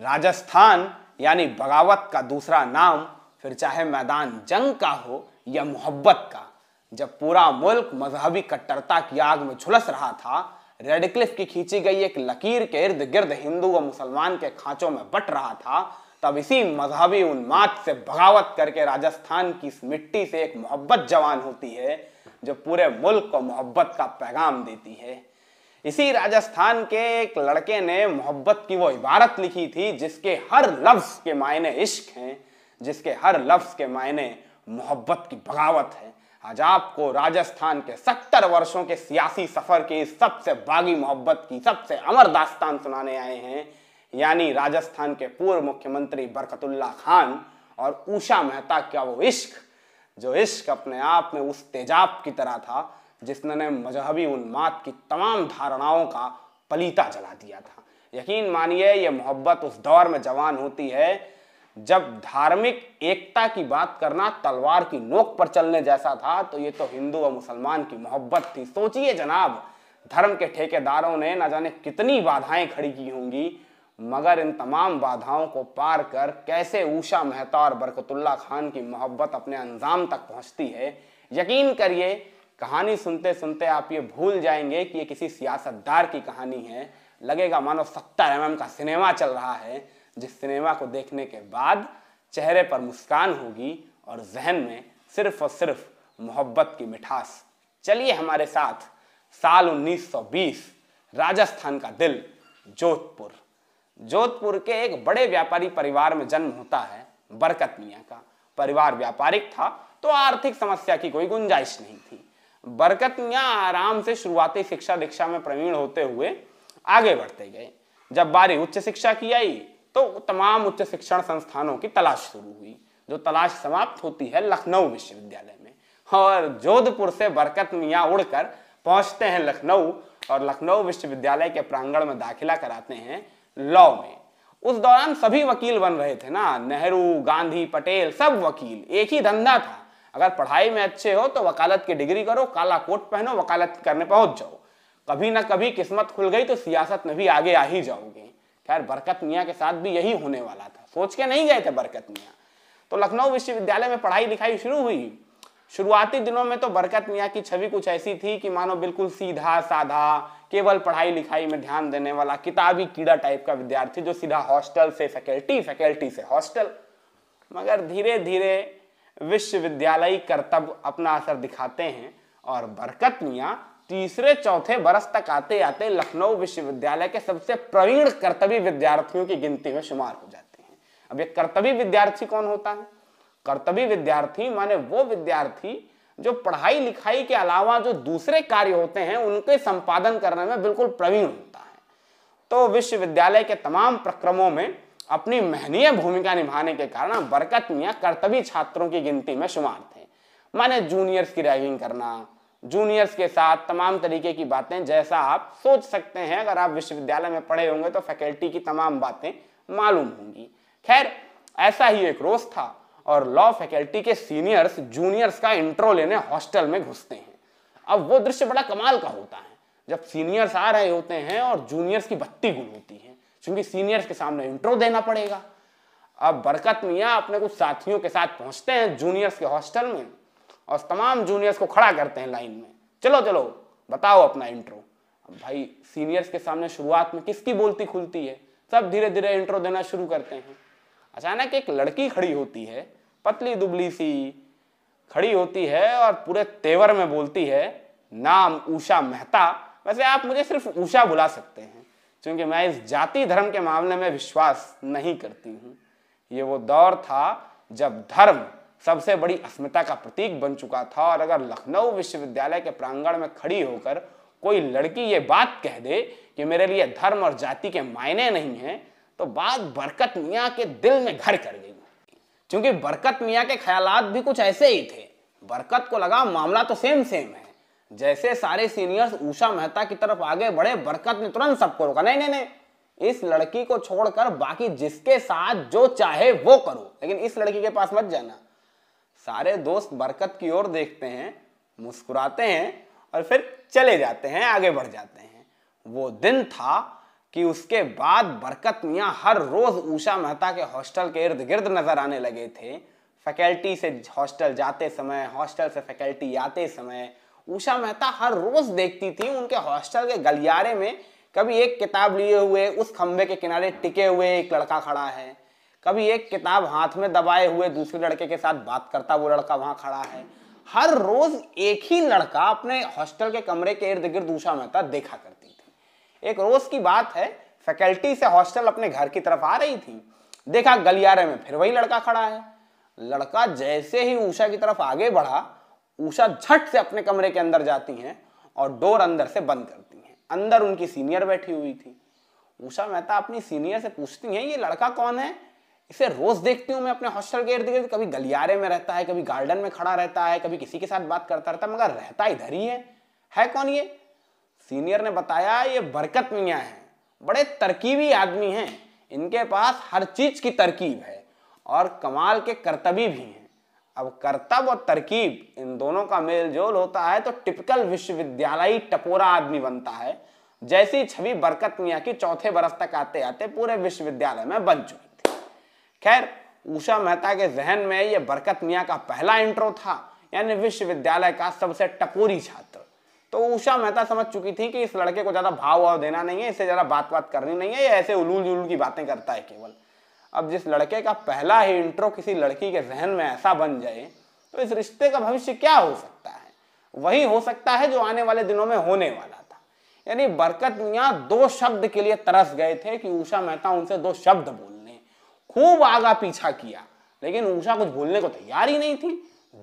राजस्थान यानी बगावत का दूसरा नाम फिर चाहे मैदान जंग का हो या मोहब्बत का जब पूरा मुल्क मजहबी कट्टरता की आग में झुलस रहा था रेडक्लिफ की खींची गई एक लकीर के इर्द गिर्द हिंदू व मुसलमान के खांचों में बट रहा था तब इसी मजहबी उन्माद से बगावत करके राजस्थान की इस मिट्टी से एक मोहब्बत जवान होती है जो पूरे मुल्क को मोहब्बत का पैगाम देती है इसी राजस्थान के एक लड़के ने मोहब्बत की वो इबारत लिखी थी जिसके हर लफ्ज के मायने इश्क हैं जिसके हर लफ्ज के मायने मोहब्बत की बगावत है आज आपको राजस्थान के सत्तर वर्षों के सियासी सफर की सबसे बागी मोहब्बत की सबसे अमर दास्तान सुनाने आए हैं यानी राजस्थान के पूर्व मुख्यमंत्री बरकतुल्ला खान और उषा मेहता का वो इश्क जो इश्क अपने आप में उस तेजाब की तरह था जिसने मजहबी उन्माद की तमाम धारणाओं का पलीता जला दिया था यकीन मानिए यह मोहब्बत उस दौर में जवान होती है जब धार्मिक एकता की बात करना तलवार की नोक पर चलने जैसा था तो ये तो हिंदू और मुसलमान की मोहब्बत थी सोचिए जनाब धर्म के ठेकेदारों ने ना जाने कितनी बाधाएं खड़ी की होंगी मगर इन तमाम बाधाओं को पार कर कैसे ऊषा मेहता और बरकतुल्ला खान की मोहब्बत अपने अंजाम तक पहुंचती है यकीन करिए कहानी सुनते सुनते आप ये भूल जाएंगे कि ये किसी सियासतदार की कहानी है लगेगा मानो सत्तर एम का सिनेमा चल रहा है जिस सिनेमा को देखने के बाद चेहरे पर मुस्कान होगी और जहन में सिर्फ और सिर्फ मोहब्बत की मिठास चलिए हमारे साथ साल 1920 राजस्थान का दिल जोधपुर जोधपुर के एक बड़े व्यापारी परिवार में जन्म होता है बरकत मियाँ का परिवार व्यापारिक था तो आर्थिक समस्या की कोई गुंजाइश नहीं थी बरकत या आराम से शुरुआती शिक्षा दीक्षा में प्रवीण होते हुए आगे बढ़ते गए जब बारी उच्च शिक्षा की आई तो तमाम उच्च शिक्षण संस्थानों की तलाश शुरू हुई जो तलाश समाप्त होती है लखनऊ विश्वविद्यालय में और जोधपुर से बरकत मिया उड़कर पहुंचते हैं लखनऊ और लखनऊ विश्वविद्यालय के प्रांगण में दाखिला कराते हैं लॉ में उस दौरान सभी वकील बन रहे थे ना नेहरू गांधी पटेल सब वकील एक ही धंधा था अगर पढ़ाई में अच्छे हो तो वकालत की डिग्री करो काला कोट पहनो वकालत करने पहुंच जाओ कभी ना कभी किस्मत खुल गई तो सियासत में भी आगे आ ही जाओगे खैर बरकत मियाँ के साथ भी यही होने वाला था सोच के नहीं गए थे बरकत मियाँ तो लखनऊ विश्वविद्यालय में पढ़ाई लिखाई शुरू हुई शुरुआती दिनों में तो बरकत मियाँ की छवि कुछ ऐसी थी कि मानो बिल्कुल सीधा साधा केवल पढ़ाई लिखाई में ध्यान देने वाला किताबी कीड़ा टाइप का विद्यार्थी जो सीधा हॉस्टल से फैकल्टी फैकल्टी से हॉस्टल मगर धीरे धीरे विश्वविद्यालयी कर्तव्य अपना असर दिखाते हैं और बरकत मियाँ तीसरे चौथे बरस तक आते आते लखनऊ विश्वविद्यालय के सबसे प्रवीण कर्तव्य विद्यार्थियों की गिनती में शुमार हो जाते हैं अब ये कर्तव्य विद्यार्थी कौन होता है कर्तव्य विद्यार्थी माने वो विद्यार्थी जो पढ़ाई लिखाई के अलावा जो दूसरे कार्य होते हैं उनके संपादन करने में बिल्कुल प्रवीण होता है तो विश्वविद्यालय के तमाम प्रक्रमों में अपनी महनीय भूमिका निभाने के कारण बरकत मियाँ कर्तव्य छात्रों की गिनती में शुमार थे माने जूनियर्स की रैगिंग करना जूनियर्स के साथ तमाम तरीके की बातें जैसा आप सोच सकते हैं अगर आप विश्वविद्यालय में पढ़े होंगे तो फैकल्टी की तमाम बातें मालूम होंगी खैर ऐसा ही एक रोज था और लॉ फैकल्टी के सीनियर्स जूनियर्स का इंट्रो लेने हॉस्टल में घुसते हैं अब वो दृश्य बड़ा कमाल का होता है जब सीनियर्स आ रहे होते हैं और जूनियर्स की बत्ती गुल होती है क्योंकि सीनियर्स के सामने इंट्रो देना पड़ेगा अब बरकत मियाँ अपने कुछ साथियों के साथ पहुंचते हैं जूनियर्स के हॉस्टल में और तमाम जूनियर्स को खड़ा करते हैं लाइन में चलो चलो बताओ अपना इंट्रो भाई सीनियर्स के सामने शुरुआत में किसकी बोलती खुलती है सब धीरे धीरे इंट्रो देना शुरू करते हैं अचानक एक लड़की खड़ी होती है पतली दुबली सी खड़ी होती है और पूरे तेवर में बोलती है नाम उषा मेहता वैसे आप मुझे सिर्फ उषा बुला सकते हैं क्योंकि मैं इस जाति धर्म के मामले में विश्वास नहीं करती हूँ ये वो दौर था जब धर्म सबसे बड़ी अस्मिता का प्रतीक बन चुका था और अगर लखनऊ विश्वविद्यालय के प्रांगण में खड़ी होकर कोई लड़की ये बात कह दे कि मेरे लिए धर्म और जाति के मायने नहीं है तो बात बरकत मियाँ के दिल में घर कर गई क्योंकि बरकत मियाँ के ख्यालात भी कुछ ऐसे ही थे बरकत को लगा मामला तो सेम सेम है जैसे सारे सीनियर्स उषा मेहता की तरफ आगे बढ़े बरकत ने तुरंत सबको रोका नहीं नहीं नहीं इस लड़की को छोड़कर बाकी जिसके साथ जो चाहे वो करो लेकिन इस लड़की के पास मत जाना सारे दोस्त बरकत की ओर देखते हैं मुस्कुराते हैं और फिर चले जाते हैं आगे बढ़ जाते हैं वो दिन था कि उसके बाद बरकत मियाँ हर रोज उषा मेहता के हॉस्टल के इर्द गिर्द नजर आने लगे थे फैकल्टी से हॉस्टल जाते समय हॉस्टल से फैकल्टी आते समय उषा मेहता हर रोज देखती थी उनके हॉस्टल के गलियारे में कभी एक किताब लिए हुए उस खंभे के किनारे टिके हुए एक लड़का खड़ा है कभी एक किताब हाथ में दबाए हुए दूसरे लड़के के साथ बात करता वो लड़का वहां खड़ा है हर रोज एक ही लड़का अपने हॉस्टल के कमरे के इर्द गिर्द उषा मेहता देखा करती थी एक रोज की बात है फैकल्टी से हॉस्टल अपने घर की तरफ आ रही थी देखा गलियारे में फिर वही लड़का खड़ा है लड़का जैसे ही उषा की तरफ आगे बढ़ा उषा झट से अपने कमरे के अंदर जाती हैं और डोर अंदर से बंद करती हैं अंदर उनकी सीनियर बैठी हुई थी उषा मेहता अपनी सीनियर से पूछती हैं ये लड़का कौन है इसे रोज देखती हूँ मैं अपने हॉस्टल के इर्द गिर्द कभी गलियारे में रहता है कभी गार्डन में खड़ा रहता है कभी किसी के साथ बात करता रहता है मगर रहता इधर ही है है कौन ये सीनियर ने बताया ये बरकत मियाँ हैं बड़े तरकीबी आदमी हैं इनके पास हर चीज की तरकीब है और कमाल के करतबी भी हैं अब कर्तव्य और तरकीब इन दोनों का मेल जोल होता है तो टिपिकल विश्वविद्यालयी टपोरा आदमी बनता है जैसी छवि बरकत मियाँ की चौथे बरस तक आते आते पूरे विश्वविद्यालय में बन चुकी थी खैर उषा मेहता के जहन में यह बरकत मियाँ का पहला इंट्रो था यानी विश्वविद्यालय का सबसे टपोरी छात्र तो उषा मेहता समझ चुकी थी कि इस लड़के को ज़्यादा भाव भाव देना नहीं है इससे ज़्यादा बात बात करनी नहीं है ये ऐसे उलूल जुलूल की बातें करता है केवल अब जिस लड़के का पहला ही इंट्रो किसी लड़की के जहन में ऐसा बन जाए तो इस रिश्ते का भविष्य क्या हो सकता है वही हो सकता है जो आने वाले दिनों में होने वाला था यानी बरकत मियाँ दो शब्द के लिए तरस गए थे कि ऊषा मेहता उनसे दो शब्द बोलने खूब आगा पीछा किया लेकिन ऊषा कुछ बोलने को तैयार ही नहीं थी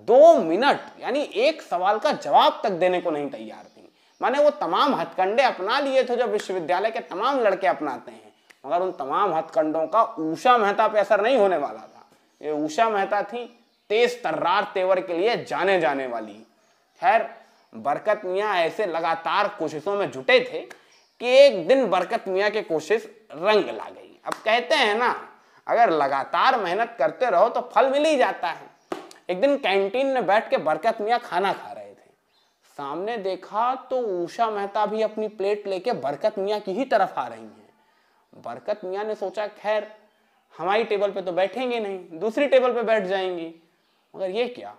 दो मिनट यानी एक सवाल का जवाब तक देने को नहीं तैयार थी माने वो तमाम हथकंडे अपना लिए थे जो विश्वविद्यालय के तमाम लड़के अपनाते हैं मगर उन तमाम हथकंडों का ऊषा मेहता पे असर नहीं होने वाला था ये ऊषा मेहता थी तेज तर्रार तेवर के लिए जाने जाने वाली खैर बरकत मियाँ ऐसे लगातार कोशिशों में जुटे थे कि एक दिन बरकत मियाँ की कोशिश रंग ला गई अब कहते हैं ना अगर लगातार मेहनत करते रहो तो फल मिल ही जाता है एक दिन कैंटीन में बैठ के बरकत मियाँ खाना खा रहे थे सामने देखा तो उषा मेहता भी अपनी प्लेट लेके बरकत मियाँ की ही तरफ आ रही है बरकत मियाँ ने सोचा खैर हमारी टेबल पे तो बैठेंगे नहीं दूसरी टेबल पे बैठ जाएंगी मगर ये क्या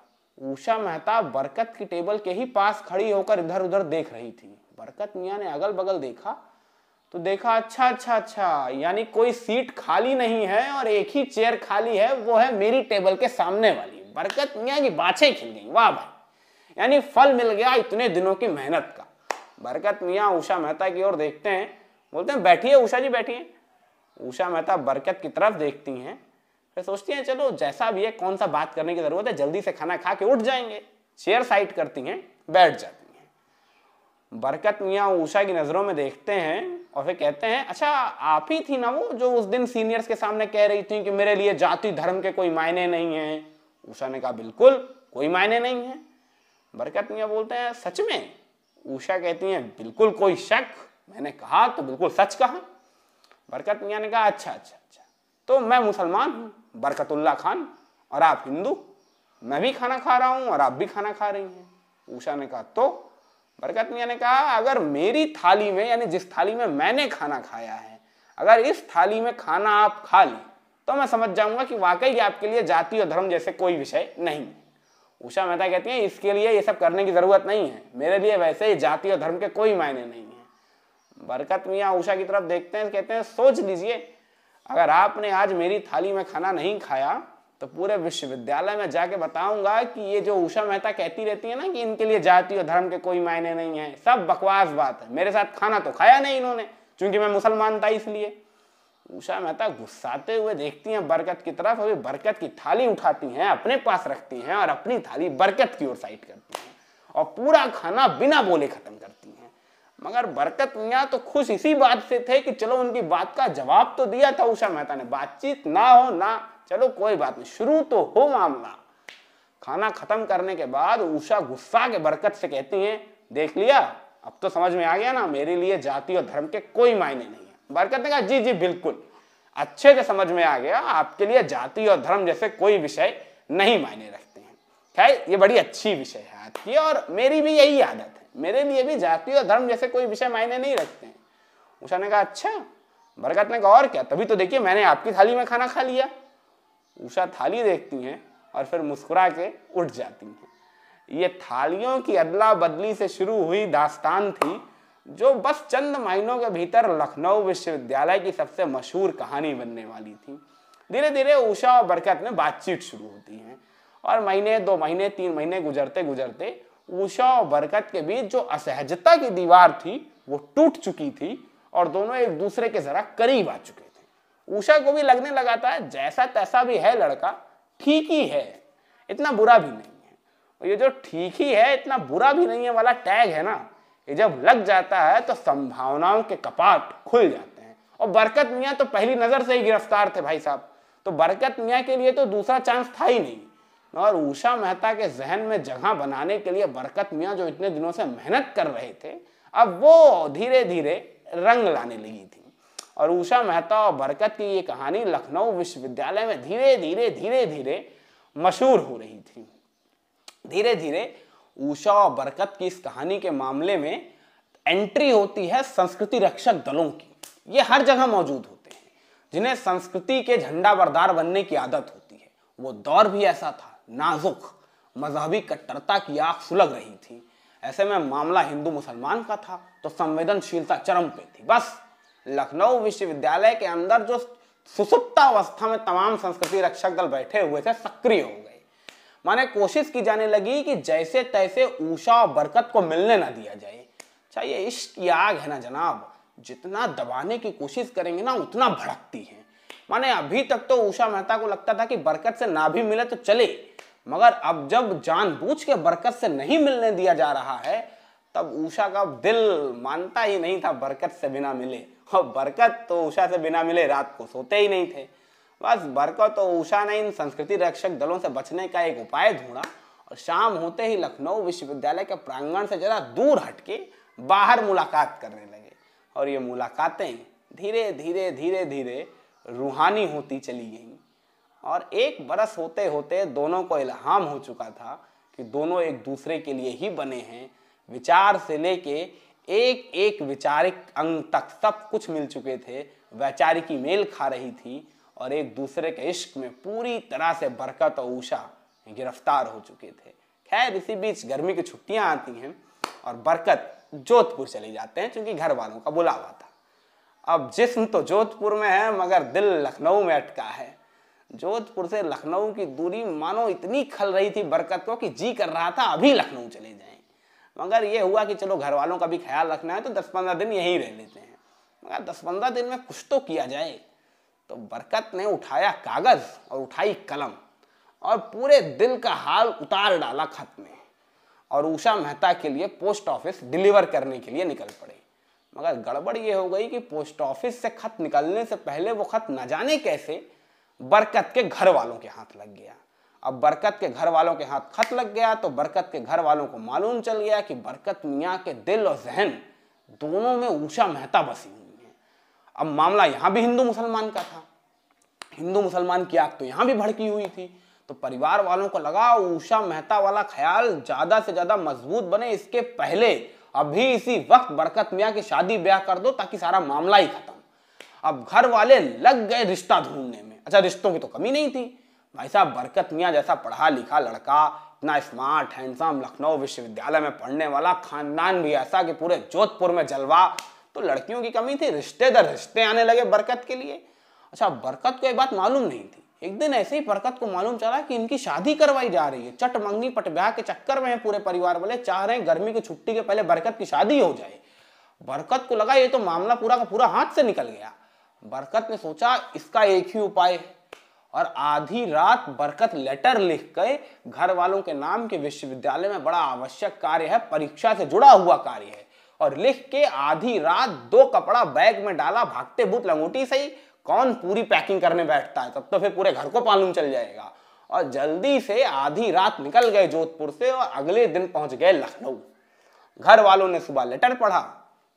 उषा मेहता बरकत की टेबल के ही पास खड़ी होकर इधर उधर देख रही थी बरकत मियाँ ने अगल बगल देखा तो देखा अच्छा अच्छा अच्छा यानी कोई सीट खाली नहीं है और एक ही चेयर खाली है वो है मेरी टेबल के सामने वाली बरकत मियाँ की बाछे खिल गई वाह भाई यानी फल मिल गया इतने दिनों की मेहनत का बरकत मियाँ उषा मेहता की ओर देखते हैं बोलते हैं बैठिए उषा जी बैठिए उषा मेहता बरकत की तरफ देखती हैं फिर सोचती हैं चलो जैसा भी है कौन सा बात करने की ज़रूरत है जल्दी से खाना खा के उठ जाएंगे चेयर साइड करती हैं बैठ जाती हैं बरकत मियाँ उषा की नज़रों में देखते हैं और फिर कहते हैं अच्छा आप ही थी ना वो जो उस दिन सीनियर्स के सामने कह रही थी कि मेरे लिए जाति धर्म के कोई मायने नहीं है उषा ने कहा बिल्कुल कोई मायने नहीं है बरकत मियाँ बोलते हैं सच में उषा कहती हैं बिल्कुल कोई शक मैंने कहा तो बिल्कुल सच कहा बरकत मियाँ ने कहा अच्छा अच्छा अच्छा तो मैं मुसलमान हूँ बरकतुल्ला खान और आप हिंदू मैं भी खाना खा रहा हूँ और आप भी खाना खा रही हैं उषा ने कहा तो बरकत मियाँ ने कहा अगर मेरी थाली में यानी जिस थाली में मैंने खाना खाया है अगर इस थाली में खाना आप खा लें तो मैं समझ जाऊंगा कि वाकई आपके लिए जाति और धर्म जैसे कोई विषय नहीं है उषा मेहता कहती हैं इसके लिए ये सब करने की ज़रूरत नहीं है मेरे लिए वैसे ही जाति और धर्म के कोई मायने नहीं है बरकत मियाँ उषा की तरफ देखते हैं कहते हैं सोच लीजिए अगर आपने आज मेरी थाली में खाना नहीं खाया तो पूरे विश्वविद्यालय में जाके बताऊंगा कि ये जो उषा मेहता कहती रहती है ना कि इनके लिए जाति और धर्म के कोई मायने नहीं है सब बकवास बात है मेरे साथ खाना तो खाया नहीं इन्होंने चूंकि मैं मुसलमान था इसलिए उषा मेहता गुस्साते हुए देखती हैं बरकत की तरफ अभी बरकत की थाली उठाती हैं अपने पास रखती हैं और अपनी थाली बरकत की ओर साइड करती हैं और पूरा खाना बिना बोले खत्म मगर बरकत मियाँ तो खुश इसी बात से थे कि चलो उनकी बात का जवाब तो दिया था उषा मेहता ने बातचीत ना हो ना चलो कोई बात नहीं शुरू तो हो मामला खाना खत्म करने के बाद उषा गुस्सा के बरकत से कहती है देख लिया अब तो समझ में आ गया ना मेरे लिए जाति और धर्म के कोई मायने नहीं है बरकत ने कहा जी जी बिल्कुल अच्छे से समझ में आ गया आपके लिए जाति और धर्म जैसे कोई विषय नहीं मायने रखते हैं खैर ये बड़ी अच्छी विषय है आपकी और मेरी भी यही आदत है मेरे लिए भी जाति और धर्म जैसे कोई विषय मायने नहीं रखते हैं उषा ने कहा अच्छा बरकत ने कहा और क्या तभी तो देखिए मैंने आपकी थाली में खाना खा लिया उषा थाली देखती हैं और फिर मुस्कुरा के उठ जाती हैं ये थालियों की अदला बदली से शुरू हुई दास्तान थी जो बस चंद महीनों के भीतर लखनऊ विश्वविद्यालय की सबसे मशहूर कहानी बनने वाली थी धीरे धीरे उषा और बरकत में बातचीत शुरू होती है और महीने दो महीने तीन महीने गुजरते गुजरते ऊषा और बरकत के बीच जो असहजता की दीवार थी वो टूट चुकी थी और दोनों एक दूसरे के जरा करीब आ चुके थे उषा को भी लगने लगा था जैसा तैसा भी है लड़का ठीक ही है इतना बुरा भी नहीं है और ये जो ठीक ही है इतना बुरा भी नहीं है वाला टैग है ना ये जब लग जाता है तो संभावनाओं के कपाट खुल जाते हैं और बरकत मियाँ तो पहली नज़र से ही गिरफ्तार थे भाई साहब तो बरकत मियाँ के लिए तो दूसरा चांस था ही नहीं और उषा मेहता के जहन में जगह बनाने के लिए बरकत मियाँ जो इतने दिनों से मेहनत कर रहे थे अब वो धीरे धीरे रंग लाने लगी थी और उषा मेहता और बरकत की ये कहानी लखनऊ विश्वविद्यालय में धीरे धीरे धीरे धीरे मशहूर हो रही थी धीरे धीरे उषा और बरकत की इस कहानी के मामले में एंट्री होती है संस्कृति रक्षक दलों की ये हर जगह मौजूद होते हैं जिन्हें संस्कृति के झंडा बरदार बनने की आदत होती है वो दौर भी ऐसा था नाजुक मजहबी कट्टरता की आग सुलग रही थी ऐसे में मामला हिंदू मुसलमान का था तो संवेदनशीलता चरम पे थी बस लखनऊ विश्वविद्यालय के अंदर जो सुसुप्तावस्था में तमाम संस्कृति रक्षक दल बैठे हुए थे सक्रिय हो गए माने कोशिश की जाने लगी कि जैसे तैसे ऊषा और बरकत को मिलने ना दिया जाए चाहिए अच्छा, इश्क की आग है ना जनाब जितना दबाने की कोशिश करेंगे ना उतना भड़कती है माने अभी तक तो उषा मेहता को लगता था कि बरकत से ना भी मिले तो चले मगर अब जब जानबूझ के बरकत से नहीं मिलने दिया जा रहा है तब उषा का दिल मानता ही नहीं था बरकत से बिना मिले और बरकत तो उषा से बिना मिले रात को सोते ही नहीं थे बस बरकत तो उषा ने इन संस्कृति रक्षक दलों से बचने का एक उपाय ढूंढा और शाम होते ही लखनऊ विश्वविद्यालय के प्रांगण से जरा दूर हटके बाहर मुलाकात करने लगे और ये मुलाकातें धीरे धीरे धीरे धीरे रूहानी होती चली गई और एक बरस होते होते दोनों को इल्हाम हो चुका था कि दोनों एक दूसरे के लिए ही बने हैं विचार से लेके एक एक विचारिक अंग तक सब कुछ मिल चुके थे वैचारिकी मेल खा रही थी और एक दूसरे के इश्क में पूरी तरह से बरकत और ऊषा गिरफ्तार हो चुके थे खैर इसी बीच गर्मी की छुट्टियां आती हैं और बरकत जोधपुर चले जाते हैं क्योंकि घर वालों का बुलावा था अब जिस्म तो जोधपुर में है मगर दिल लखनऊ में अटका है जोधपुर से लखनऊ की दूरी मानो इतनी खल रही थी बरकत को कि जी कर रहा था अभी लखनऊ चले जाएं मगर ये हुआ कि चलो घर वालों का भी ख्याल रखना है तो दस पंद्रह दिन यहीं रह लेते हैं मगर दस पंद्रह दिन में कुछ तो किया जाए तो बरकत ने उठाया कागज़ और उठाई कलम और पूरे दिल का हाल उतार डाला खत में और उषा मेहता के लिए पोस्ट ऑफिस डिलीवर करने के लिए निकल पड़े मगर गड़बड़ ये हो गई कि पोस्ट ऑफिस से खत निकलने से पहले वो खत न जाने कैसे बरकत के घर वालों के हाथ लग गया अब बरकत के घर वालों के हाथ खत लग गया तो बरकत के घर वालों को मालूम चल गया कि बरकत मियाँ के दिल और जहन दोनों में ऊषा मेहता बसी हुई है अब मामला यहाँ भी हिंदू मुसलमान का था हिंदू मुसलमान की आग तो यहाँ भी भड़की हुई थी तो परिवार वालों को लगा ऊषा मेहता वाला ख्याल ज़्यादा से ज़्यादा मजबूत बने इसके पहले अभी इसी वक्त बरकत मियाँ की शादी ब्याह कर दो ताकि सारा मामला ही खत्म अब घर वाले लग गए रिश्ता ढूंढने में अच्छा रिश्तों की तो कमी नहीं थी भाई साहब बरकत मियाँ जैसा पढ़ा लिखा लड़का इतना स्मार्ट हैंडसम लखनऊ विश्वविद्यालय में पढ़ने वाला खानदान भी ऐसा कि पूरे जोधपुर में जलवा तो लड़कियों की कमी थी रिश्ते दर रिश्ते आने लगे बरकत के लिए अच्छा बरकत को ये बात मालूम नहीं थी एक दिन ऐसे ही बरकत को मालूम चला कि इनकी शादी करवाई जा रही है चट मंगनी पट ब्याह के चक्कर में है पूरे परिवार वाले चाह रहे हैं गर्मी की छुट्टी के पहले बरकत की शादी हो जाए बरकत को लगा ये तो मामला पूरा का पूरा हाथ से निकल गया बरकत ने सोचा इसका एक ही उपाय और आधी रात बरकत लेटर लिख के घर वालों के नाम के विश्वविद्यालय में बड़ा आवश्यक कार्य है परीक्षा से जुड़ा हुआ कार्य है और लिख के आधी रात दो कपड़ा बैग में डाला भागते भूत लंगोटी सही कौन पूरी पैकिंग करने बैठता है तब तो फिर पूरे घर को मालूम चल जाएगा और जल्दी से आधी रात निकल गए जोधपुर से और अगले दिन पहुंच गए लखनऊ घर वालों ने सुबह लेटर पढ़ा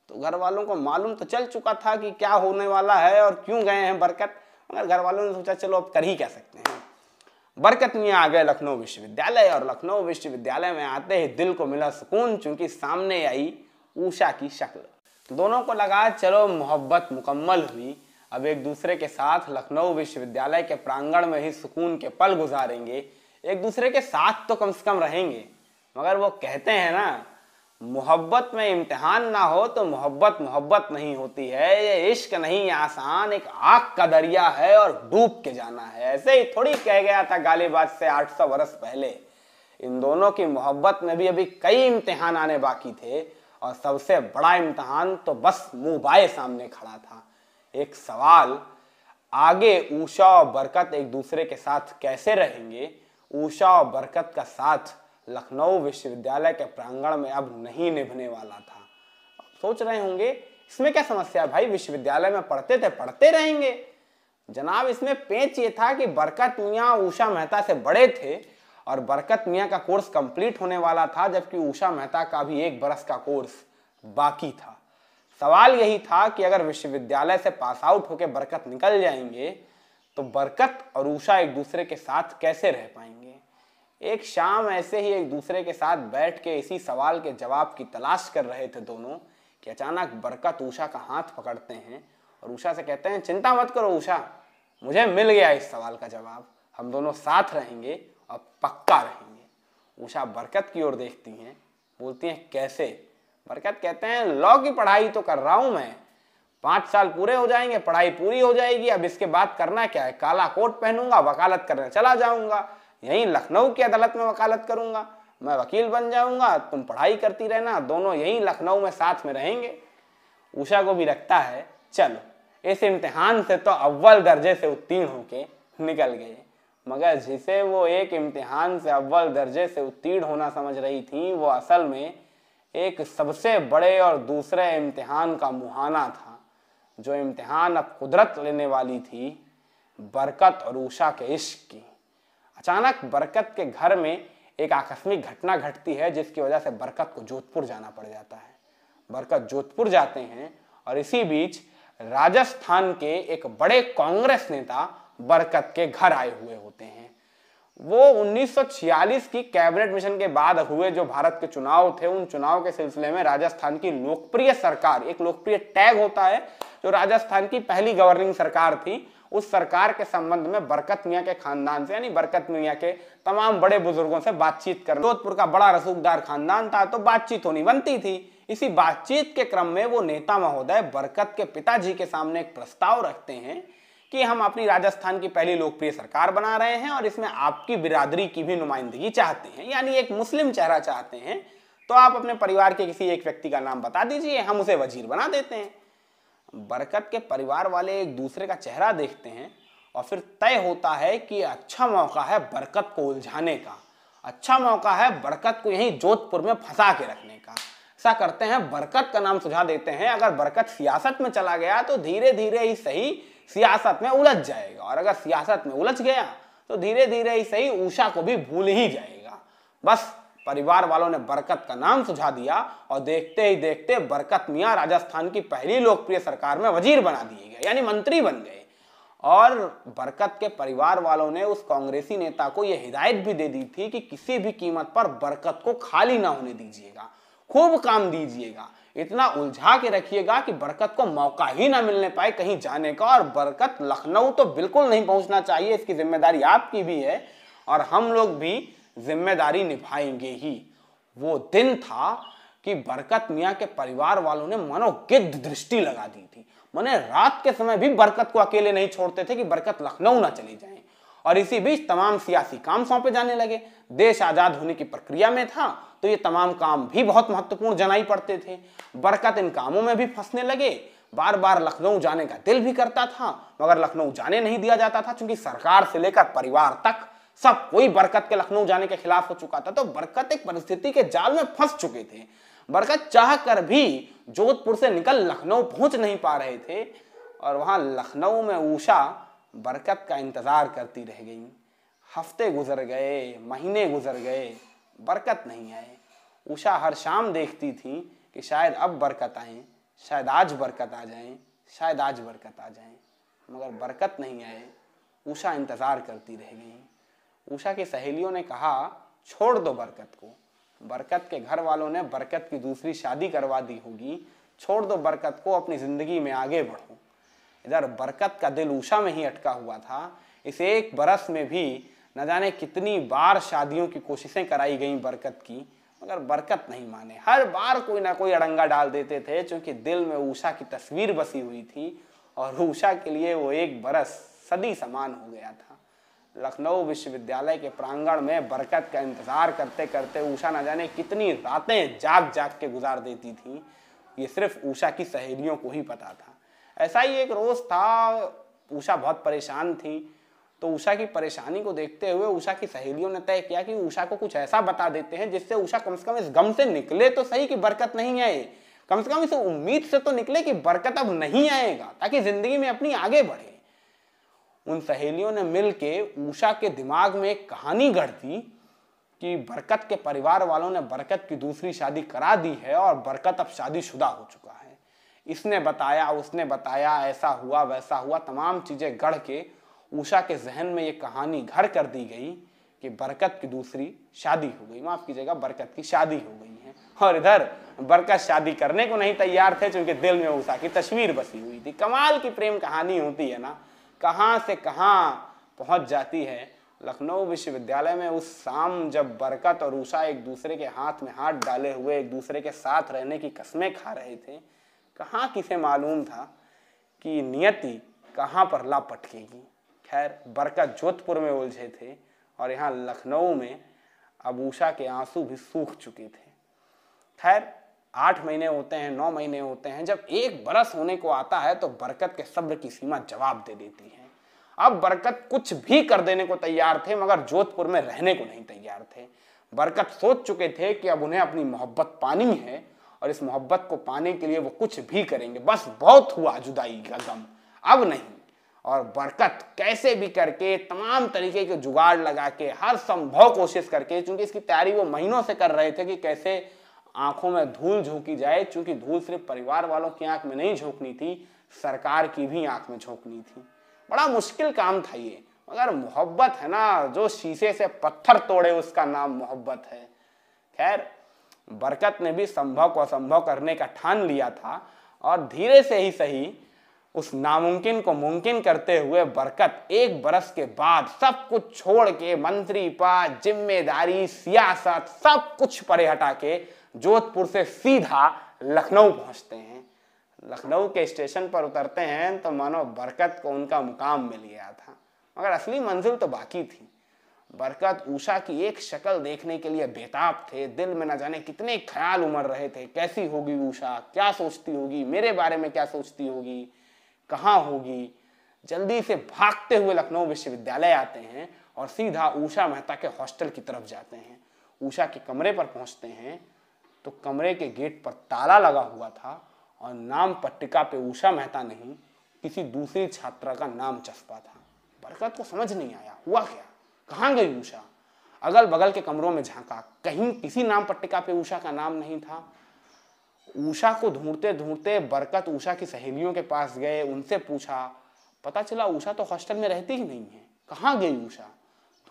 तो घर वालों को मालूम तो चल चुका था कि क्या होने वाला है और क्यों गए हैं बरकत मगर घर वालों ने सोचा चलो अब कर ही कह सकते हैं बरकत मियाँ आ गए लखनऊ विश्वविद्यालय और लखनऊ विश्वविद्यालय में आते ही दिल को मिला सुकून चूंकि सामने आई ऊषा की शक्ल दोनों को लगा चलो मोहब्बत मुकम्मल हुई अब एक दूसरे के साथ लखनऊ विश्वविद्यालय के प्रांगण में ही सुकून के पल गुजारेंगे एक दूसरे के साथ तो कम से कम रहेंगे मगर वो कहते हैं ना मोहब्बत में इम्तहान ना हो तो मोहब्बत मोहब्बत नहीं होती है ये इश्क नहीं आसान एक आग का दरिया है और डूब के जाना है ऐसे ही थोड़ी कह गया था गालीबाज से 800 वर्ष पहले इन दोनों की मोहब्बत में भी अभी कई इम्तहान आने बाकी थे और सबसे बड़ा इम्तहान तो बस मुंह बाए सामने खड़ा था एक सवाल आगे ऊषा और बरकत एक दूसरे के साथ कैसे रहेंगे ऊषा और बरकत का साथ लखनऊ विश्वविद्यालय के प्रांगण में अब नहीं निभने वाला था सोच रहे होंगे इसमें क्या समस्या भाई विश्वविद्यालय में पढ़ते थे पढ़ते रहेंगे जनाब इसमें पेच ये था कि बरकत मियाँ उषा मेहता से बड़े थे और बरकत मियाँ का कोर्स कंप्लीट होने वाला था जबकि उषा मेहता का भी एक बरस का कोर्स बाकी था सवाल यही था कि अगर विश्वविद्यालय से पास आउट होकर बरकत निकल जाएंगे तो बरकत और उषा एक दूसरे के साथ कैसे रह पाएंगे एक शाम ऐसे ही एक दूसरे के साथ बैठ के इसी सवाल के जवाब की तलाश कर रहे थे दोनों कि अचानक बरकत उषा का हाथ पकड़ते हैं और उषा से कहते हैं चिंता मत करो उषा मुझे मिल गया इस सवाल का जवाब हम दोनों साथ रहेंगे और पक्का रहेंगे उषा बरकत की ओर देखती हैं बोलती हैं कैसे बरकत कहते हैं लॉ की पढ़ाई तो कर रहा हूं मैं पांच साल पूरे हो जाएंगे पढ़ाई पूरी हो जाएगी अब इसके बाद करना क्या है काला कोट पहनूंगा वकालत करने चला जाऊंगा यही लखनऊ की अदालत में वकालत करूंगा मैं वकील बन जाऊंगा तुम पढ़ाई करती रहना दोनों यही लखनऊ में साथ में रहेंगे उषा को भी रखता है चलो इस इम्तिहान से तो अव्वल दर्जे से उत्तीर्ण होके निकल गए मगर जिसे वो एक इम्तिहान से अव्वल दर्जे से उत्तीर्ण होना समझ रही थी वो असल में एक सबसे बड़े और दूसरे इम्तिहान का मुहाना था जो इम्तिहान अब कुदरत लेने वाली थी बरकत और ऊषा के इश्क की अचानक बरकत के घर में एक आकस्मिक घटना घटती है जिसकी वजह से बरकत को जोधपुर जाना पड़ जाता है बरकत जोधपुर जाते हैं और इसी बीच राजस्थान के एक बड़े कांग्रेस नेता बरकत के घर आए हुए होते हैं वो 1946 की कैबिनेट मिशन के बाद हुए जो भारत के चुनाव थे उन चुनाव के सिलसिले में राजस्थान की लोकप्रिय सरकार एक लोकप्रिय टैग होता है जो राजस्थान की पहली गवर्निंग सरकार थी उस सरकार के संबंध में बरकत मियाँ के खानदान से यानी बरकत मियाँ के तमाम बड़े बुजुर्गों से बातचीत कर जोधपुर का बड़ा रसूखदार खानदान था तो बातचीत होनी बनती थी इसी बातचीत के क्रम में वो नेता महोदय बरकत के पिताजी के सामने एक प्रस्ताव रखते हैं कि हम अपनी राजस्थान की पहली लोकप्रिय सरकार बना रहे हैं और इसमें आपकी बिरादरी की भी नुमाइंदगी चाहते हैं यानी एक मुस्लिम चेहरा चाहते हैं तो आप अपने परिवार के किसी एक व्यक्ति का नाम बता दीजिए हम उसे वजीर बना देते हैं बरकत के परिवार वाले एक दूसरे का चेहरा देखते हैं और फिर तय होता है कि अच्छा मौका है बरकत को उलझाने का अच्छा मौका है बरकत को यहीं जोधपुर में फंसा के रखने का ऐसा करते हैं बरकत का नाम सुझा देते हैं अगर बरकत सियासत में चला गया तो धीरे धीरे ही सही सियासत में उलझ जाएगा और अगर सियासत में उलझ गया तो धीरे धीरे ही सही उषा को भी भूल ही जाएगा बस परिवार वालों ने बरकत का नाम सुझा दिया और देखते ही देखते बरकत मियाँ राजस्थान की पहली लोकप्रिय सरकार में वजीर बना दिए गए यानी मंत्री बन गए और बरकत के परिवार वालों ने उस कांग्रेसी नेता को यह हिदायत भी दे दी थी कि किसी भी कीमत पर बरकत को खाली ना होने दीजिएगा खूब काम दीजिएगा इतना उलझा के रखिएगा कि बरकत को मौका ही ना मिलने पाए कहीं जाने का और बरकत लखनऊ तो बिल्कुल नहीं पहुंचना चाहिए इसकी जिम्मेदारी आपकी भी है और हम लोग भी जिम्मेदारी निभाएंगे ही वो दिन था कि बरकत मियाँ के परिवार वालों ने मनोगिद्ध दृष्टि लगा दी थी मैंने रात के समय भी बरकत को अकेले नहीं छोड़ते थे कि बरकत लखनऊ ना चली जाए और इसी बीच तमाम सियासी काम सौंपे जाने लगे देश आजाद होने की प्रक्रिया में था तो ये तमाम काम भी बहुत महत्वपूर्ण जनाई पड़ते थे बरकत इन कामों में भी फंसने लगे बार बार लखनऊ जाने का दिल भी करता था मगर लखनऊ जाने नहीं दिया जाता था क्योंकि सरकार से लेकर परिवार तक सब कोई बरकत के लखनऊ जाने के खिलाफ हो चुका था तो बरकत एक परिस्थिति के जाल में फंस चुके थे बरकत चाह कर भी जोधपुर से निकल लखनऊ पहुंच नहीं पा रहे थे और वहां लखनऊ में ऊषा बरकत का इंतज़ार करती रह गई हफ्ते गुजर गए महीने गुजर गए बरकत नहीं आए उषा हर शाम देखती थी कि शायद अब बरकत आए शायद आज बरकत आ जाए शायद आज बरकत आ जाए मगर बरकत नहीं आए उषा इंतज़ार करती रह गई उषा की सहेलियों ने कहा छोड़ दो बरकत को बरकत के घर वालों ने बरकत की दूसरी शादी करवा दी होगी छोड़ दो बरकत को अपनी ज़िंदगी में आगे बढ़ो इधर बरकत का दिल उषा में ही अटका हुआ था इस एक बरस में भी न जाने कितनी बार शादियों की कोशिशें कराई गई बरकत की मगर बरकत नहीं माने हर बार कोई ना कोई अड़ंगा डाल देते थे क्योंकि दिल में उषा की तस्वीर बसी हुई थी और उषा के लिए वो एक बरस सदी समान हो गया था लखनऊ विश्वविद्यालय के प्रांगण में बरकत का इंतज़ार करते करते उषा न जाने कितनी रातें जाग जाग के गुजार देती थी ये सिर्फ उषा की सहेलियों को ही पता था ऐसा ही एक रोज था उषा बहुत परेशान थी तो उषा की परेशानी को देखते हुए उषा की सहेलियों ने तय किया कि उषा को कुछ ऐसा बता देते हैं जिससे उषा कम से कम इस गम से निकले तो सही कि बरकत नहीं आए कम से कम इस उम्मीद से तो निकले कि बरकत अब नहीं आएगा ताकि जिंदगी में अपनी आगे बढ़े उन सहेलियों ने मिल के उषा के दिमाग में एक कहानी गढ़ दी कि बरकत के परिवार वालों ने बरकत की दूसरी शादी करा दी है और बरकत अब शादीशुदा हो चुका है इसने बताया उसने बताया ऐसा हुआ वैसा हुआ तमाम चीज़ें गढ़ के उषा के जहन में ये कहानी घर कर दी गई कि बरकत की दूसरी शादी हो गई माफ़ कीजिएगा बरकत की शादी हो गई है और इधर बरकत शादी करने को नहीं तैयार थे क्योंकि दिल में उषा की तस्वीर बसी हुई थी कमाल की प्रेम कहानी होती है ना कहाँ से कहाँ पहुँच जाती है लखनऊ विश्वविद्यालय में उस शाम जब बरकत और उषा एक दूसरे के हाथ में हाथ डाले हुए एक दूसरे के साथ रहने की कस्में खा रहे थे कहाँ किसे मालूम था कि नियति कहाँ पर ला पटकेगी खैर बरका जोधपुर में उलझे थे और यहाँ लखनऊ में अबूषा के आंसू भी सूख चुके थे खैर आठ महीने होते हैं नौ महीने होते हैं जब एक बरस होने को आता है तो बरकत के सब्र की सीमा जवाब दे देती है अब बरकत कुछ भी कर देने को तैयार थे मगर जोधपुर में रहने को नहीं तैयार थे बरकत सोच चुके थे कि अब उन्हें अपनी मोहब्बत पानी है और इस मोहब्बत को पाने के लिए वो कुछ भी करेंगे बस बहुत हुआ जुदाई का गम अब नहीं और बरकत कैसे भी करके तमाम तरीके के जुगाड़ लगा के हर संभव कोशिश करके चूंकि इसकी तैयारी वो महीनों से कर रहे थे कि कैसे आंखों में धूल झोंकी जाए चूंकि धूल सिर्फ परिवार वालों की आंख में नहीं झोंकनी थी सरकार की भी आंख में झोंकनी थी बड़ा मुश्किल काम था ये मगर मोहब्बत है ना जो शीशे से पत्थर तोड़े उसका नाम मोहब्बत है खैर बरकत ने भी संभव को असंभव करने का ठान लिया था और धीरे से ही सही उस नामुमकिन को मुमकिन करते हुए बरकत एक बरस के बाद सब कुछ छोड़ के मंत्री पद जिम्मेदारी सियासत सब कुछ परे हटा के जोधपुर से सीधा लखनऊ पहुंचते हैं लखनऊ के स्टेशन पर उतरते हैं तो मानो बरकत को उनका मुकाम मिल गया था मगर असली मंजिल तो बाकी थी बरकत उषा की एक शक्ल देखने के लिए बेताब थे दिल में न जाने कितने ख्याल उमड़ रहे थे कैसी होगी उषा क्या सोचती होगी मेरे बारे में क्या सोचती होगी कहाँ होगी जल्दी से भागते हुए लखनऊ विश्वविद्यालय आते हैं और सीधा उषा मेहता के हॉस्टल की तरफ जाते हैं उषा के कमरे पर पहुंचते हैं तो कमरे के गेट पर ताला लगा हुआ था और नाम पट्टिका पे उषा मेहता नहीं किसी दूसरी छात्रा का नाम चस्पा था बरकत को समझ नहीं आया हुआ क्या कहाँ गई उषा अगल बगल के कमरों में झांका कहीं किसी नाम पट्टिका पे उषा का नाम नहीं था उषा को ढूंढते ढूंढते बरकत उषा की सहेलियों के पास गए उनसे पूछा पता चला उषा तो हॉस्टल में रहती ही नहीं है कहाँ गई उषा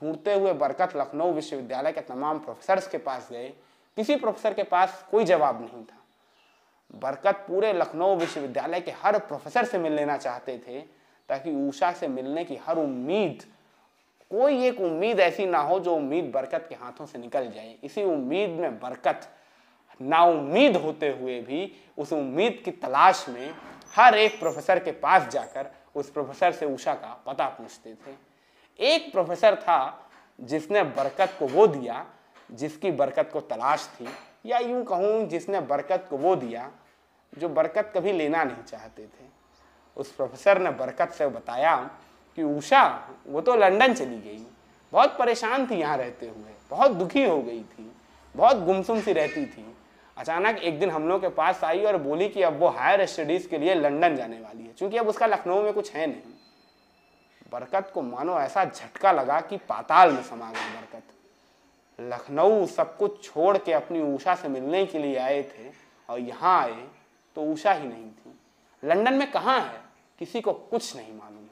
ढूंढते हुए बरकत लखनऊ विश्वविद्यालय के तमाम प्रोफेसर के पास गए किसी प्रोफेसर के पास कोई जवाब नहीं था बरकत पूरे लखनऊ विश्वविद्यालय के हर प्रोफेसर से मिल लेना चाहते थे ताकि उषा से मिलने की हर उम्मीद कोई एक उम्मीद ऐसी ना हो जो उम्मीद बरकत के हाथों से निकल जाए इसी उम्मीद में बरकत उम्मीद होते हुए भी उस उम्मीद की तलाश में हर एक प्रोफेसर के पास जाकर उस प्रोफेसर से उषा का पता पूछते थे एक प्रोफेसर था जिसने बरकत को वो दिया जिसकी बरकत को तलाश थी या यूं कहूँ जिसने बरकत को वो दिया जो बरकत कभी लेना नहीं चाहते थे उस प्रोफेसर ने बरकत से बताया कि उषा वो तो लंदन चली गई बहुत परेशान थी यहाँ रहते हुए बहुत दुखी हो गई थी बहुत गुमसुम सी रहती थी अचानक एक दिन हम लोग के पास आई और बोली कि अब वो हायर स्टडीज़ के लिए लंदन जाने वाली है क्योंकि अब उसका लखनऊ में कुछ है नहीं बरकत को मानो ऐसा झटका लगा कि पाताल में समा गई बरकत लखनऊ सब कुछ छोड़ के अपनी उषा से मिलने के लिए आए थे और यहाँ आए तो उषा ही नहीं थी लंदन में कहाँ है किसी को कुछ नहीं मालूम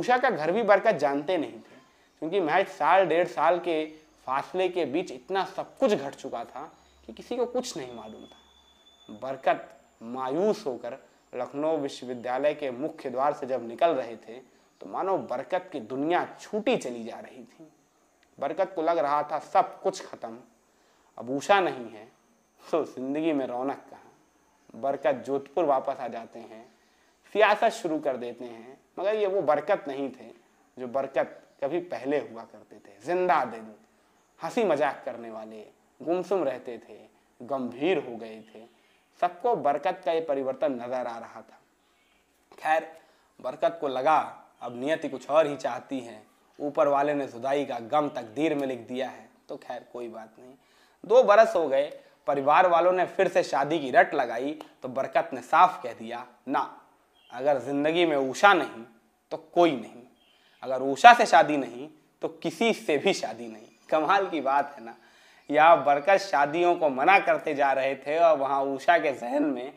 उषा का घर भी बरकत जानते नहीं थे क्योंकि महज साल डेढ़ साल के फासले के बीच इतना सब कुछ घट चुका था कि किसी को कुछ नहीं मालूम था बरकत मायूस होकर लखनऊ विश्वविद्यालय के मुख्य द्वार से जब निकल रहे थे तो मानो बरकत की दुनिया छूटी चली जा रही थी बरकत को लग रहा था सब कुछ खत्म अब ऊषा नहीं है तो जिंदगी में रौनक कहाँ बरकत जोधपुर वापस आ जाते हैं सियासत शुरू कर देते हैं मगर ये वो बरकत नहीं थे जो बरकत कभी पहले हुआ करते थे जिंदा दिल हंसी मजाक करने वाले गुमसुम रहते थे गंभीर हो गए थे सबको बरकत का ये परिवर्तन नज़र आ रहा था खैर बरकत को लगा अब नियति कुछ और ही चाहती है ऊपर वाले ने जुदाई का गम तकदीर में लिख दिया है तो खैर कोई बात नहीं दो बरस हो गए परिवार वालों ने फिर से शादी की रट लगाई तो बरकत ने साफ कह दिया ना अगर जिंदगी में ऊषा नहीं तो कोई नहीं अगर ऊषा से शादी नहीं तो किसी से भी शादी नहीं कमाल की बात है ना या बरकत शादियों को मना करते जा रहे थे और वहाँ ऊषा के जहन में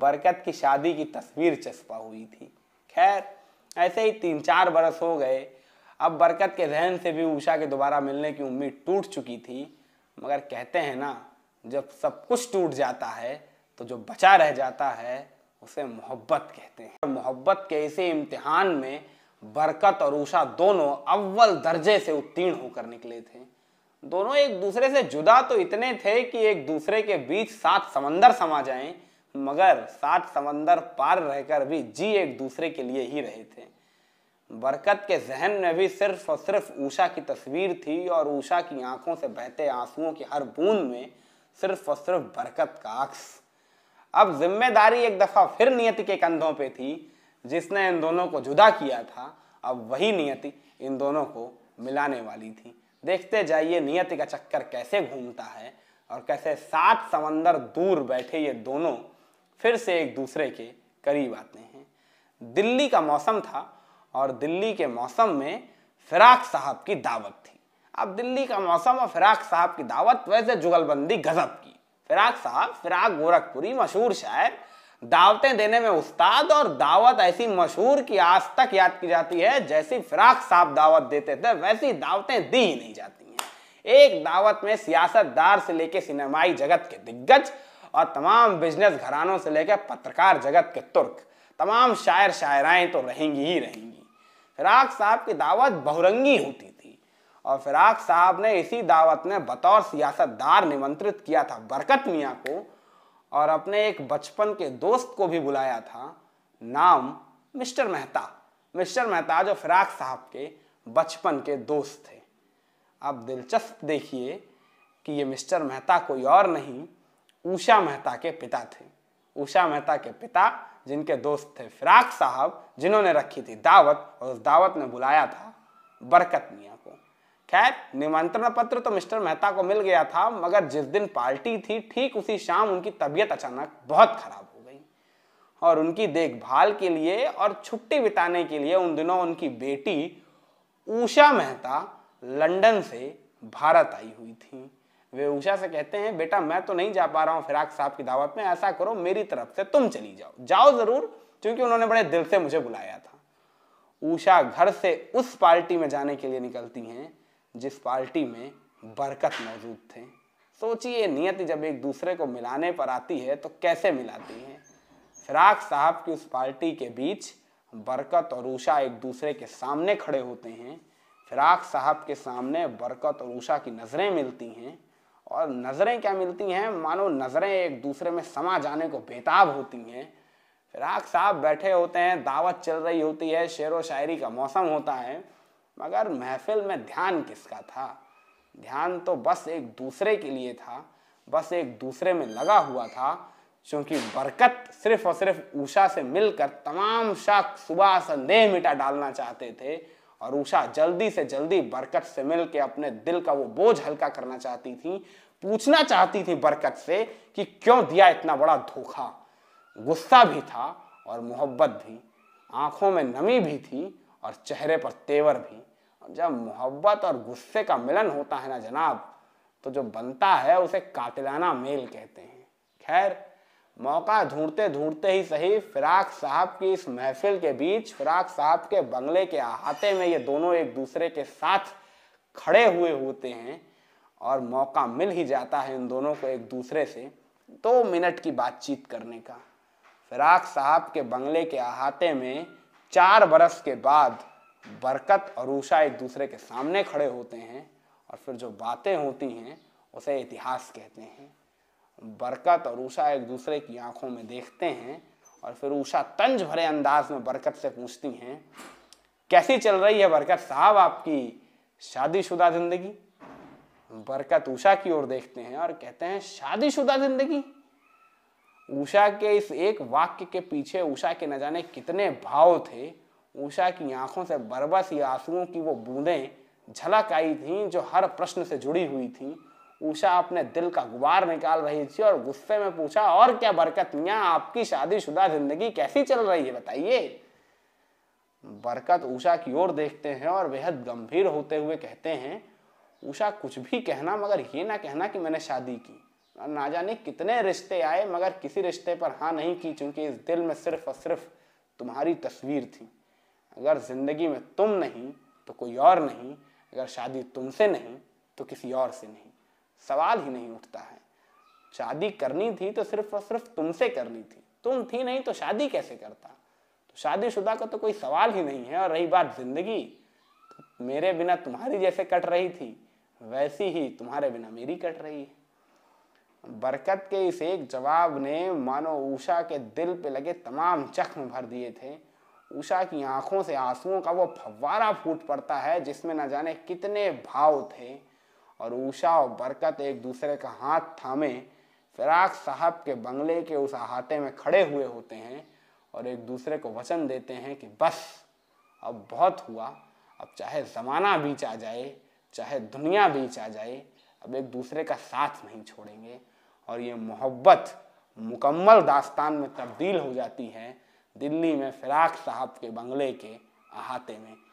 बरकत की शादी की तस्वीर चस्पा हुई थी खैर ऐसे ही तीन चार बरस हो गए अब बरकत के जहन से भी ऊषा के दोबारा मिलने की उम्मीद टूट चुकी थी मगर कहते हैं ना जब सब कुछ टूट जाता है तो जो बचा रह जाता है उसे मोहब्बत कहते हैं मोहब्बत के इसी इम्तिहान में बरकत और उषा दोनों अव्वल दर्जे से उत्तीर्ण होकर निकले थे दोनों एक दूसरे से जुदा तो इतने थे कि एक दूसरे के बीच सात समंदर समा जाएं, मगर सात समंदर पार रहकर भी जी एक दूसरे के लिए ही रहे थे बरकत के जहन में भी सिर्फ और सिर्फ ऊषा की तस्वीर थी और ऊषा की आंखों से बहते आंसुओं की हर बूंद में सिर्फ और सिर्फ बरकत का अक्स अब जिम्मेदारी एक दफा फिर नियति के कंधों पे थी जिसने इन दोनों को जुदा किया था अब वही नियति इन दोनों को मिलाने वाली थी देखते जाइए नियति का चक्कर कैसे घूमता है और कैसे सात समंदर दूर बैठे ये दोनों फिर से एक दूसरे के करीब आते हैं दिल्ली का मौसम था और दिल्ली के मौसम में फिराक साहब की दावत थी अब दिल्ली का मौसम और फिराक साहब की दावत वैसे जुगलबंदी गजब की फिराक साहब फिराक गोरखपुरी मशहूर शायर दावतें देने में उस्ताद और दावत ऐसी मशहूर की आज तक याद की जाती है जैसी फिराक साहब दावत देते थे वैसी दावतें दी ही नहीं जाती हैं एक दावत में सियासतदार से लेकर सिनेमाई जगत के दिग्गज और तमाम बिजनेस घरानों से लेकर पत्रकार जगत के तुर्क तमाम शायर शायराएं तो रहेंगी ही रहेंगी फिराक साहब की दावत बहुरंगी होती थी और फिराक साहब ने इसी दावत में बतौर सियासतदार निमंत्रित किया था बरकत मियाँ को और अपने एक बचपन के दोस्त को भी बुलाया था नाम मिस्टर मेहता मिस्टर मेहता जो फिराक साहब के बचपन के दोस्त थे आप दिलचस्प देखिए कि ये मिस्टर मेहता कोई और नहीं उषा मेहता के पिता थे उषा मेहता के पिता जिनके दोस्त थे फिराक साहब जिन्होंने रखी थी दावत और उस दावत में बुलाया था बरकत मियाँ को खैर निमंत्रण पत्र तो मिस्टर मेहता को मिल गया था मगर जिस दिन पार्टी थी ठीक उसी शाम उनकी तबीयत अचानक बहुत खराब हो गई और उनकी देखभाल के लिए और छुट्टी बिताने के लिए उन दिनों उनकी बेटी उषा मेहता लंदन से भारत आई हुई थी वे उषा से कहते हैं बेटा मैं तो नहीं जा पा रहा हूँ फिराक साहब की दावत में ऐसा करो मेरी तरफ से तुम चली जाओ जाओ जरूर क्योंकि उन्होंने बड़े दिल से मुझे बुलाया था उषा घर से उस पार्टी में जाने के लिए निकलती हैं जिस पार्टी में बरकत मौजूद थे सोचिए नियत जब एक दूसरे को मिलाने पर आती है तो कैसे मिलाती है फिराक साहब की उस पार्टी के बीच बरकत और उषा एक दूसरे के सामने खड़े होते हैं फिराक साहब के सामने बरकत और उषा की नज़रें मिलती हैं और नज़रें क्या मिलती हैं मानो नज़रें एक दूसरे में समा जाने को बेताब होती हैं फिराक साहब बैठे होते हैं दावत चल रही होती है शेर व शायरी का मौसम होता है मगर महफिल में ध्यान किसका था ध्यान तो बस एक दूसरे के लिए था बस एक दूसरे में लगा हुआ था क्योंकि बरकत सिर्फ और सिर्फ उषा से मिलकर तमाम शक सुबह संदेह मिटा डालना चाहते थे और उषा जल्दी से जल्दी बरकत से मिल के अपने दिल का वो बोझ हल्का करना चाहती थी पूछना चाहती थी बरकत से कि क्यों दिया इतना बड़ा धोखा गुस्सा भी था और मोहब्बत भी आंखों में नमी भी थी और चेहरे पर तेवर भी जब मोहब्बत और गुस्से का मिलन होता है ना जनाब तो जो बनता है उसे कातिलाना मेल कहते हैं खैर मौका ढूंढते ढूंढते ही सही फिराक साहब की इस महफिल के बीच फिराक साहब के बंगले के अहाते में ये दोनों एक दूसरे के साथ खड़े हुए होते हैं और मौका मिल ही जाता है इन दोनों को एक दूसरे से दो मिनट की बातचीत करने का फिराक साहब के बंगले के अहाते में चार बरस के बाद बरकत और ऊषा एक दूसरे के सामने खड़े होते हैं और फिर जो बातें होती हैं उसे इतिहास कहते हैं बरकत और ऊषा एक दूसरे की आंखों में देखते हैं और फिर ऊषा तंज भरे अंदाज में बरकत से पूछती हैं कैसी चल रही है बरकत साहब आपकी शादीशुदा जिंदगी बरकत ऊषा की ओर देखते हैं और कहते हैं शादीशुदा जिंदगी उषा के इस एक वाक्य के पीछे उषा के न जाने कितने भाव थे उषा की आंखों से बरबस या आंसुओं की वो बूंदें झलक आई थी जो हर प्रश्न से जुड़ी हुई थी उषा अपने दिल का गुबार निकाल रही थी और गुस्से में पूछा और क्या बरकत मियाँ आपकी शादीशुदा जिंदगी कैसी चल रही है बताइए बरकत उषा की ओर देखते हैं और बेहद गंभीर होते हुए कहते हैं उषा कुछ भी कहना मगर ये ना कहना कि मैंने शादी की ना जाने कितने रिश्ते आए मगर किसी रिश्ते पर हाँ नहीं की चूंकि इस दिल में सिर्फ और सिर्फ तुम्हारी तस्वीर थी अगर जिंदगी में तुम नहीं तो कोई और नहीं अगर शादी तुमसे नहीं तो किसी और से नहीं सवाल ही नहीं उठता है शादी करनी थी तो सिर्फ और सिर्फ तुमसे करनी थी तुम थी नहीं तो शादी कैसे करता तो शादीशुदा का तो कोई सवाल ही नहीं है और रही बात जिंदगी तो मेरे बिना तुम्हारी जैसे कट रही थी वैसी ही तुम्हारे बिना मेरी कट रही है बरकत के इस एक जवाब ने मानो उषा के दिल पे लगे तमाम जख्म भर दिए थे उषा की आंखों से आंसुओं का वो फव्वारा फूट पड़ता है जिसमें न जाने कितने भाव थे और उषा और बरकत एक दूसरे का हाथ थामे फिराक साहब के बंगले के उस अहाते में खड़े हुए होते हैं और एक दूसरे को वचन देते हैं कि बस अब बहुत हुआ अब चाहे ज़माना बीच आ जाए चाहे दुनिया बीच आ जाए अब एक दूसरे का साथ नहीं छोड़ेंगे और ये मोहब्बत मुकम्मल दास्तान में तब्दील हो जाती है दिल्ली में फिराक साहब के बंगले के अहाते में